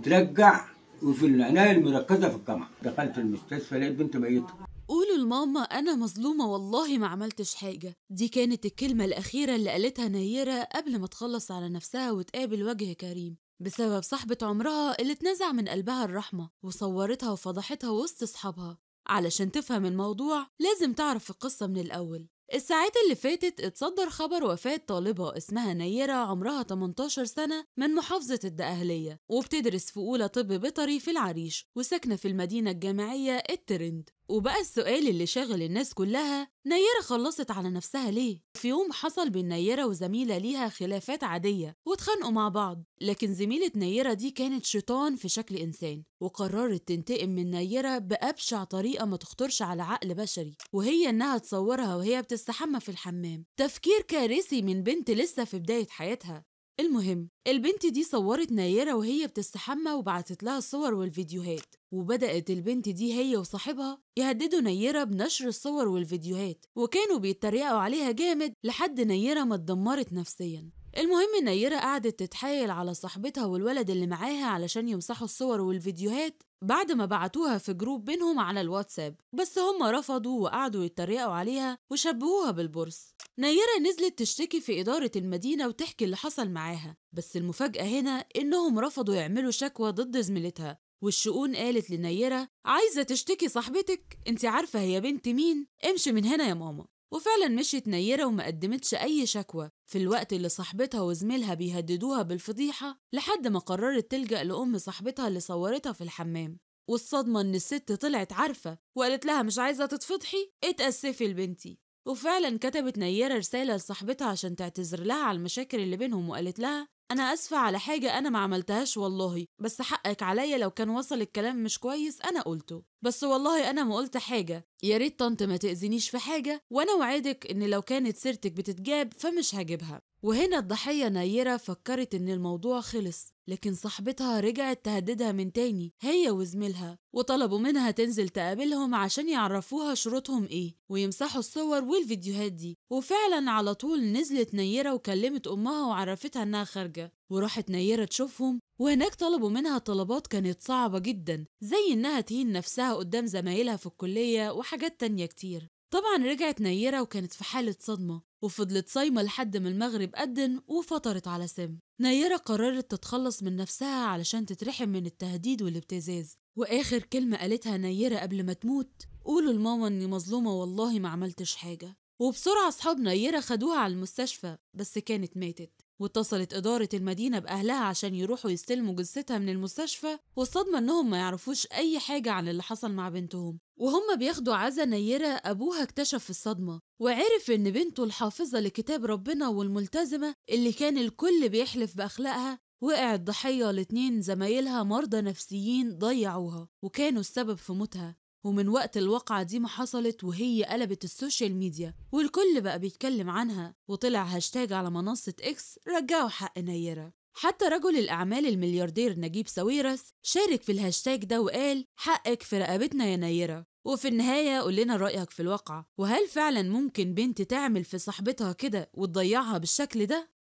وترجع وفي العنايه المركزه في الجامعه دخلت المستشفى لقيت بنت ميته قولوا لماما أنا مظلومة والله ما عملتش حاجة دي كانت الكلمة الأخيرة اللي قالتها نيرة قبل ما تخلص على نفسها وتقابل وجه كريم بسبب صاحبة عمرها اللي اتنزع من قلبها الرحمة وصورتها وفضحتها وسط أصحابها علشان تفهم الموضوع لازم تعرف القصة من الأول الساعات اللي فاتت اتصدر خبر وفاة طالبة اسمها نيرة عمرها 18 سنة من محافظة الدقهلية وبتدرس في أولى طب بيطري في العريش وساكنة في المدينة الجامعية الترند وبقى السؤال اللي شاغل الناس كلها نيرة خلصت على نفسها ليه؟ في يوم حصل بين نيرة وزميلة ليها خلافات عادية واتخانقوا مع بعض لكن زميلة نيرة دي كانت شيطان في شكل إنسان وقررت تنتقم من نيرة بأبشع طريقة ما تخطرش على عقل بشري وهي إنها تصورها وهي بتستحمى في الحمام تفكير كارثي من بنت لسه في بداية حياتها المهم البنت دي صورت نيرة وهي بتستحمى وبعتت لها الصور والفيديوهات وبدأت البنت دي هي وصاحبها يهددوا نيرة بنشر الصور والفيديوهات وكانوا بيتريقوا عليها جامد لحد نيرة ما اتدمرت نفسيا المهم نيرة قعدت تتحايل على صاحبتها والولد اللي معاها علشان يمسحوا الصور والفيديوهات بعد ما بعتوها في جروب بينهم على الواتساب بس هم رفضوا وقعدوا يتريقوا عليها وشبهوها بالبورس نيرة نزلت تشتكي في إدارة المدينة وتحكي اللي حصل معاها بس المفاجأة هنا إنهم رفضوا يعملوا شكوى ضد زميلتها والشؤون قالت لنيرة عايزة تشتكي صاحبتك انت عارفة هي بنت مين امشي من هنا يا ماما وفعلا مشيت نيرة وما قدمتش أي شكوى في الوقت اللي صاحبتها وزميلها بيهددوها بالفضيحة لحد ما قررت تلجأ لأم صاحبتها اللي صورتها في الحمام والصدمة إن الست طلعت عارفة وقالت لها مش عايزة تتفضحي اتأسفي لبنتي وفعلا كتبت نيرة رسالة لصاحبتها عشان تعتذر لها على المشاكل اللي بينهم وقالت لها أنا أسفة على حاجة أنا ما عملتهاش والله بس حقك عليا لو كان وصل الكلام مش كويس أنا قلته بس والله أنا ما قلت حاجة يا ريت طنط ما تأذينيش في حاجة وأنا وعدك إن لو كانت سيرتك بتتجاب فمش هجيبها وهنا الضحية نيرة فكرت إن الموضوع خلص لكن صاحبتها رجعت تهددها من تاني هي وزميلها وطلبوا منها تنزل تقابلهم عشان يعرفوها شروطهم إيه ويمسحوا الصور والفيديوهات دي وفعلا على طول نزلت نيرة وكلمت أمها وعرفتها إنها خارجة وراحت نيرة تشوفهم وهناك طلبوا منها طلبات كانت صعبة جدا زي إنها تهين نفسها قدام زمايلها في الكلية وحاجات تانية كتير طبعا رجعت نيرة وكانت في حالة صدمة وفضلت صايمة لحد ما المغرب أدن وفطرت على سم نيرة قررت تتخلص من نفسها علشان تترحم من التهديد والابتزاز وآخر كلمة قالتها نيرة قبل ما تموت قولوا لماما إني مظلومة والله ما عملتش حاجة وبسرعة أصحاب نيرة خدوها على المستشفى بس كانت ماتت واتصلت إدارة المدينة بأهلها عشان يروحوا يستلموا جثتها من المستشفى والصدمة إنهم ما يعرفوش أي حاجة عن اللي حصل مع بنتهم وهم بياخدوا عزا نيرة أبوها اكتشف الصدمة وعرف إن بنته الحافظة لكتاب ربنا والملتزمة اللي كان الكل بيحلف بأخلاقها وقعت ضحية لاتنين زمايلها مرضى نفسيين ضيعوها وكانوا السبب في موتها ومن وقت الواقعة دي ما حصلت وهي قلبت السوشيال ميديا والكل بقى بيتكلم عنها وطلع هاشتاج على منصة إكس رجعوا حق نيرة حتى رجل الأعمال الملياردير نجيب ساويرس شارك في الهاشتاج ده وقال حقك في رقبتنا يا نيرة وفي النهاية قول لنا رأيك في الواقعة وهل فعلا ممكن بنت تعمل في صاحبتها كده وتضيعها بالشكل ده؟